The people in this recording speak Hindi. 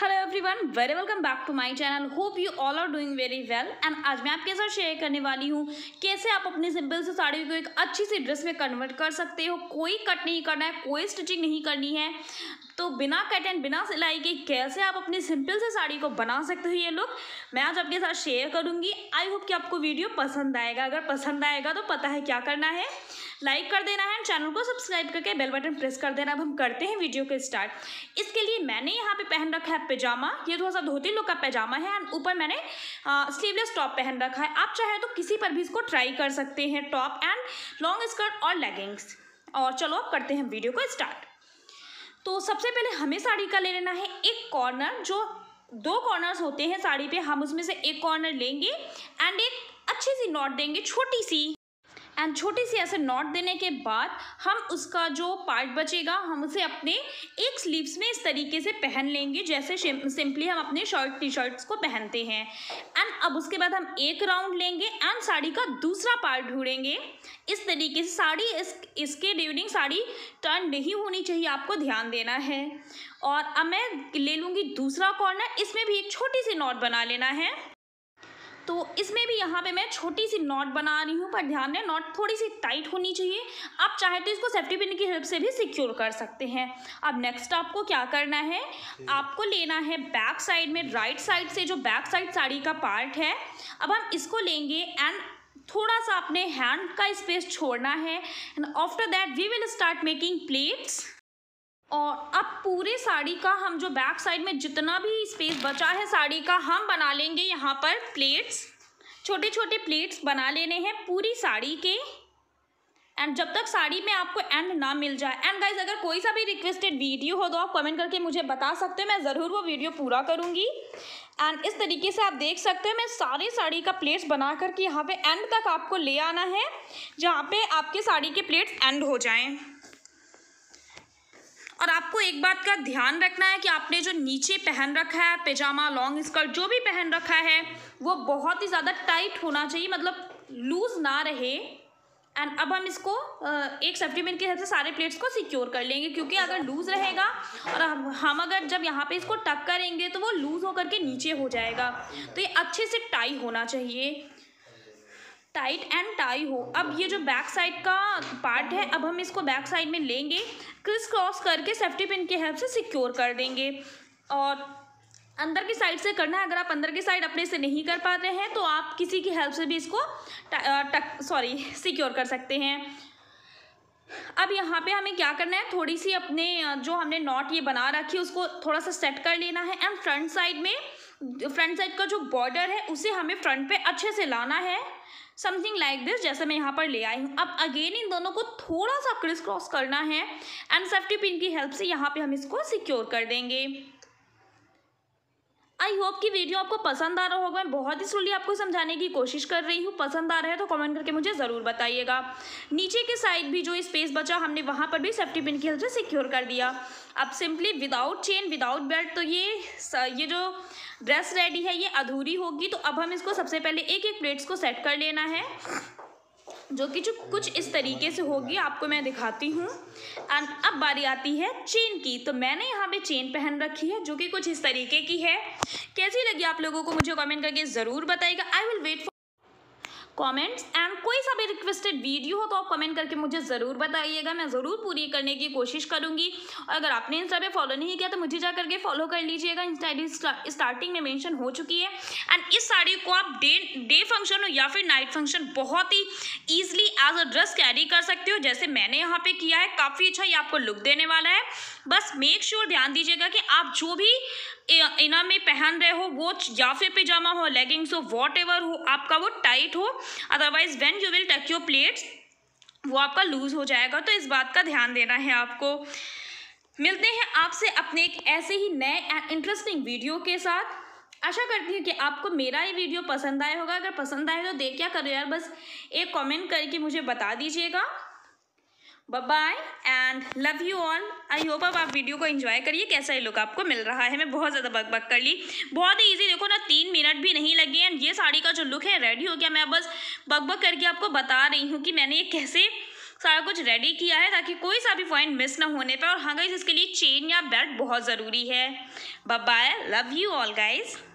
hello everyone very welcome back to my channel hope you all are doing very well and आज मैं आपके साथ शेयर करने वाली हूँ कैसे आप अपने सिंपल से साड़ी को एक अच्छी सी ड्रेस में कन्वर्ट कर सकते हो कोई कट नहीं करना है कोई स्टिचिंग नहीं करनी है तो बिना कट एंड बिना सिलाई के कैसे आप अपनी सिंपल से साड़ी को बना सकते हो ये लुक मैं आज आपके साथ शेयर करूँगी आई होप कि आपको वीडियो पसंद आएगा अगर पसंद आएगा तो पता है क्या करना है लाइक कर देना है चैनल को सब्सक्राइब करके बेल बटन प्रेस कर देना अब हम करते हैं वीडियो को स्टार्ट इसके लिए मैंने यहाँ पे पहन रखा है पैजामा ये थोड़ा सा धोती लुक का पैजामा है एंड ऊपर मैंने स्लीवलेस टॉप पहन रखा है आप चाहे तो किसी पर भी इसको ट्राई कर सकते हैं टॉप एंड लॉन्ग स्कर्ट और लेगिंग्स और चलो अब करते हैं वीडियो को स्टार्ट तो सबसे पहले हमें साड़ी का ले लेना है एक कॉर्नर जो दो कॉर्नर्स होते हैं साड़ी पे हम उसमें से एक कॉर्नर लेंगे एंड एक अच्छी सी नॉट देंगे छोटी सी एंड छोटी सी ऐसे नॉट देने के बाद हम उसका जो पार्ट बचेगा हम उसे अपने एक स्लीव्स में इस तरीके से पहन लेंगे जैसे सिंपली हम अपने शॉर्ट टी शर्ट्स को पहनते हैं एंड अब उसके बाद हम एक राउंड लेंगे एंड साड़ी का दूसरा पार्ट ढूंढेंगे इस तरीके से साड़ी इस इसके ड्यूरिंग साड़ी टर्न नहीं होनी चाहिए आपको ध्यान देना है और अब मैं ले लूँगी दूसरा कॉर्नर इसमें भी एक छोटी सी नॉट बना लेना है तो इसमें भी यहाँ पे मैं छोटी सी नॉट बना रही हूँ पर ध्यान दें नॉट थोड़ी सी टाइट होनी चाहिए आप चाहे तो इसको सेफ्टी पिन की हेल्प से भी सिक्योर कर सकते हैं अब नेक्स्ट आपको क्या करना है आपको लेना है बैक साइड में राइट साइड से जो बैक साइड साड़ी का पार्ट है अब हम इसको लेंगे एंड थोड़ा सा अपने हैंड का स्पेस छोड़ना है and after that we will start making pleats और अब पूरे साड़ी का हम जो बैक साइड में जितना भी स्पेस बचा है साड़ी का हम बना लेंगे यहाँ पर प्लेट्स छोटे छोटे प्लेट्स बना लेने हैं पूरी साड़ी के एंड जब तक साड़ी में आपको एंड ना मिल जाए एंड गाइज अगर कोई सा भी रिक्वेस्टेड वीडियो हो तो आप कमेंट करके मुझे बता सकते हो मैं ज़रूर वो वीडियो पूरा करूँगी एंड इस तरीके से आप देख सकते हो मैं सारे साड़ी का प्लेट्स बना करके यहाँ पे एंड तक आपको ले आना है जहाँ पे आपके साड़ी के प्लेट्स एंड हो जाएँ और आपको एक बात का ध्यान रखना है कि आपने जो नीचे पहन रखा है पैजामा लॉन्ग स्कर्ट जो भी पहन रखा है वो बहुत ही ज़्यादा टाइट होना चाहिए मतलब लूज़ ना रहे एंड अब हम इसको एक सप्लीमेंट के हिसाब से सारे प्लेट्स को सिक्योर कर लेंगे क्योंकि अगर लूज़ रहेगा और हम हम अगर जब यहाँ पे इसको टक करेंगे तो वो लूज़ होकर के नीचे हो जाएगा तो ये अच्छे से टाई होना चाहिए टाइट एंड टाई हो अब ये जो बैक साइड का पार्ट है अब हम इसको बैक साइड में लेंगे क्रिस क्रॉस करके सेफ्टी पिन के हेल्प से सिक्योर कर देंगे और अंदर की साइड से करना है अगर आप अंदर की साइड अपने से नहीं कर पा रहे हैं तो आप किसी की हेल्प से भी इसको टक सॉरी सिक्योर कर सकते हैं अब यहाँ पे हमें क्या करना है थोड़ी सी अपने जो हमने नॉट ये बना रखी है उसको थोड़ा सा सेट कर लेना है एंड फ्रंट साइड में फ्रंट साइड का जो बॉर्डर है उसे हमें फ्रंट पे अच्छे से लाना है समथिंग लाइक दिस जैसे मैं यहाँ पर ले आई हूँ अब अगेन इन दोनों को थोड़ा सा क्रिस क्रॉस करना है एंड सेफ्टी पिन की हेल्प से यहाँ पे हम इसको सिक्योर कर देंगे आई होप कि वीडियो आपको पसंद आ रहा होगा मैं बहुत ही स्लोली आपको समझाने की कोशिश कर रही हूँ पसंद आ रहा है तो कमेंट करके मुझे ज़रूर बताइएगा नीचे के साइड भी जो स्पेस बचा हमने वहाँ पर भी सेफ्टी पिन की हेल्प से सिक्योर कर दिया अब simply without chain without belt तो ये ये जो ड्रेस रेडी है ये अधूरी होगी तो अब हम इसको सबसे पहले एक एक प्लेट्स को सेट कर लेना है जो कि जो कुछ इस तरीके से होगी आपको मैं दिखाती हूँ एंड अब बारी आती है चेन की तो मैंने यहाँ पे चेन पहन रखी है जो कि कुछ इस तरीके की है कैसी लगी आप लोगों को मुझे कमेंट करके ज़रूर बताइएगा I will wait for comments and कोई सा भी रिक्वेस्टेड वीडियो हो तो आप कमेंट करके मुझे ज़रूर बताइएगा मैं ज़रूर पूरी करने की कोशिश करूँगी और अगर आपने इंस्टा पर फॉलो नहीं किया तो मुझे जा करके फॉलो कर लीजिएगा इंस्टा स्टार्टिंग में मैंशन हो चुकी है एंड इस साड़ी को आप डे डे फंक्शन हो या फिर नाइट फंक्शन बहुत ही easily as a dress carry कर सकते हो जैसे मैंने यहाँ पे किया है काफ़ी अच्छा ये आपको लुक देने वाला है बस मेक श्योर sure ध्यान दीजिएगा कि आप जो भी इना में पहन रहे हो वो या फिर पिजामा हो लेगिंग्स हो वॉट हो आपका वो टाइट हो otherwise when you will tuck your pleats वो आपका लूज़ हो जाएगा तो इस बात का ध्यान देना है आपको मिलते हैं आपसे अपने एक ऐसे ही नए एंड इंटरेस्टिंग वीडियो के साथ आशा करती हूँ कि आपको मेरा ये वीडियो पसंद आया होगा अगर पसंद आए तो देख क्या करो यार बस एक कमेंट करके मुझे बता दीजिएगा bye and love you all I hope अब आप वीडियो को एंजॉय करिए कैसा ये लुक आपको मिल रहा है मैं बहुत ज़्यादा बक बक कर ली बहुत ही ईजी देखो ना तीन मिनट भी नहीं लगे एंड ये साड़ी का जो लुक है रेडी हो गया मैं बस बक बक करके आपको बता रही हूँ कि मैंने ये कैसे सारा कुछ रेडी किया है ताकि कोई सा भी पॉइंट मिस ना होने पर और हाँ गाइज इसके लिए चेन या बेल्ट बहुत ज़रूरी है bye love you all guys